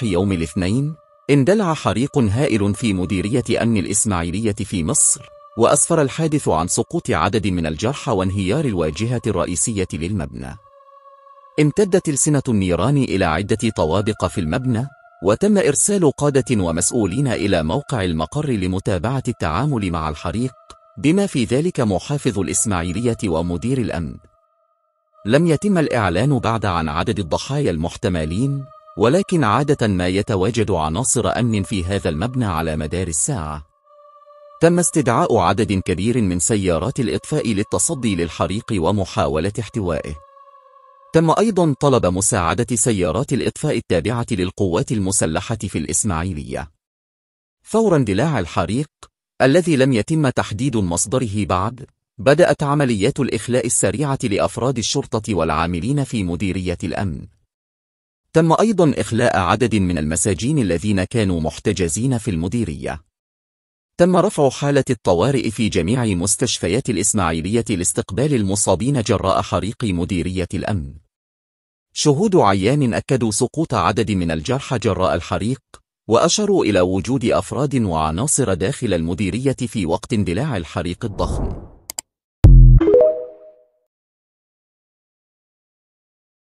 صباح يوم الاثنين اندلع حريق هائل في مديرية أمن الإسماعيلية في مصر وأسفر الحادث عن سقوط عدد من الجرحى وانهيار الواجهة الرئيسية للمبنى امتدت السنة النيران إلى عدة طوابق في المبنى وتم إرسال قادة ومسؤولين إلى موقع المقر لمتابعة التعامل مع الحريق بما في ذلك محافظ الإسماعيلية ومدير الأمن لم يتم الإعلان بعد عن عدد الضحايا المحتملين ولكن عادة ما يتواجد عناصر أمن في هذا المبنى على مدار الساعة تم استدعاء عدد كبير من سيارات الإطفاء للتصدي للحريق ومحاولة احتوائه تم أيضا طلب مساعدة سيارات الإطفاء التابعة للقوات المسلحة في الإسماعيلية فور اندلاع الحريق الذي لم يتم تحديد مصدره بعد بدأت عمليات الإخلاء السريعة لأفراد الشرطة والعاملين في مديرية الأمن تم أيضا إخلاء عدد من المساجين الذين كانوا محتجزين في المديرية تم رفع حالة الطوارئ في جميع مستشفيات الإسماعيلية لاستقبال المصابين جراء حريق مديرية الأمن شهود عيان أكدوا سقوط عدد من الجرحى جراء الحريق وأشروا إلى وجود أفراد وعناصر داخل المديرية في وقت اندلاع الحريق الضخم